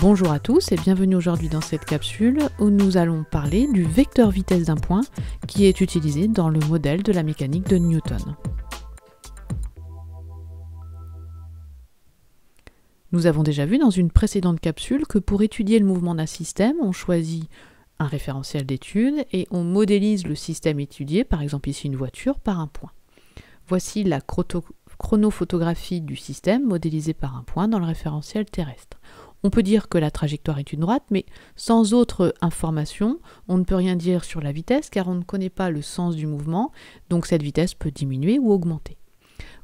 Bonjour à tous et bienvenue aujourd'hui dans cette capsule où nous allons parler du vecteur vitesse d'un point qui est utilisé dans le modèle de la mécanique de Newton. Nous avons déjà vu dans une précédente capsule que pour étudier le mouvement d'un système, on choisit un référentiel d'étude et on modélise le système étudié, par exemple ici une voiture, par un point. Voici la chronophotographie du système modélisé par un point dans le référentiel terrestre. On peut dire que la trajectoire est une droite, mais sans autre information, on ne peut rien dire sur la vitesse car on ne connaît pas le sens du mouvement, donc cette vitesse peut diminuer ou augmenter.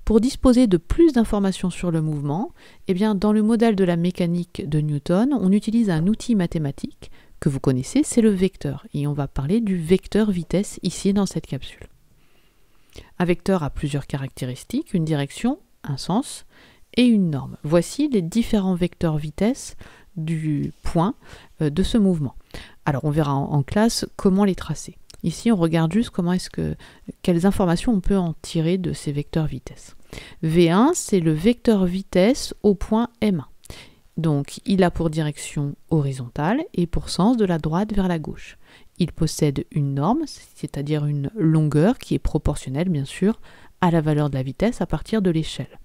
Pour disposer de plus d'informations sur le mouvement, eh bien, dans le modèle de la mécanique de Newton, on utilise un outil mathématique que vous connaissez, c'est le vecteur. Et on va parler du vecteur vitesse ici dans cette capsule. Un vecteur a plusieurs caractéristiques, une direction, un sens, et une norme. Voici les différents vecteurs vitesse du point euh, de ce mouvement. Alors on verra en, en, classe comment les tracer. Ici on regarde juste comment est-ce que quelles informations on peut en tirer de ces vecteurs vitesse. V1 c'est le vecteur vitesse au point M1. Donc il a pour direction horizontale et pour sens de la droite vers la gauche. Il possède une norme, c'est-à-dire une longueur qui est proportionnelle bien sûr à la valeur de la vitesse à partir de l'échelle.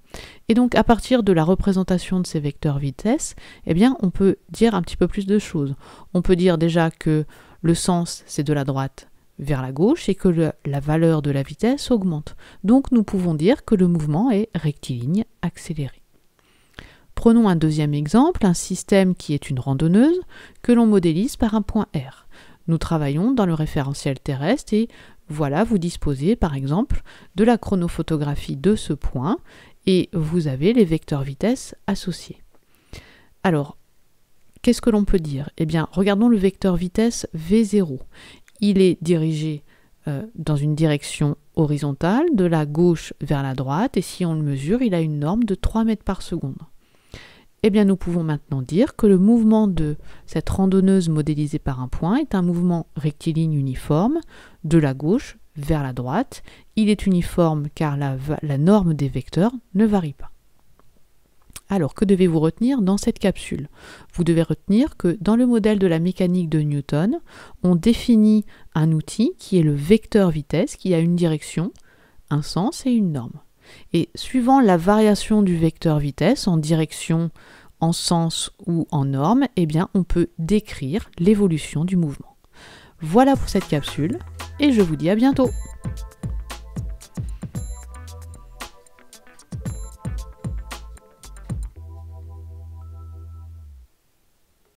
Et donc à partir de la représentation de ces vecteurs vitesse, eh bien on peut dire un petit peu plus de choses. On peut dire déjà que le sens c'est de la droite vers la gauche et que la valeur de la vitesse augmente. Donc nous pouvons dire que le mouvement est rectiligne accéléré. Prenons un deuxième exemple, un système qui est une randonneuse que l'on modélise par un point R. Nous travaillons dans le référentiel terrestre et voilà, vous disposez par exemple de la chronophotographie de ce point et vous avez les vecteurs vitesse associés. Alors, qu'est-ce que l'on peut dire Eh bien, regardons le vecteur vitesse V0. Il est dirigé euh, dans une direction horizontale, de la gauche vers la droite, et si on le mesure, il a une norme de 3 mètres par seconde. Eh nous pouvons maintenant dire que le mouvement de cette randonneuse modélisée par un point est un mouvement rectiligne uniforme de la gauche vers la droite. Il est uniforme car la, la norme des vecteurs ne varie pas. Alors que devez-vous retenir dans cette capsule Vous devez retenir que dans le modèle de la mécanique de Newton, on définit un outil qui est le vecteur vitesse qui a une direction, un sens et une norme. Et suivant la variation du vecteur vitesse en direction, en sens ou en norme, eh bien, on peut décrire l'évolution du mouvement. Voilà pour cette capsule et je vous dis à bientôt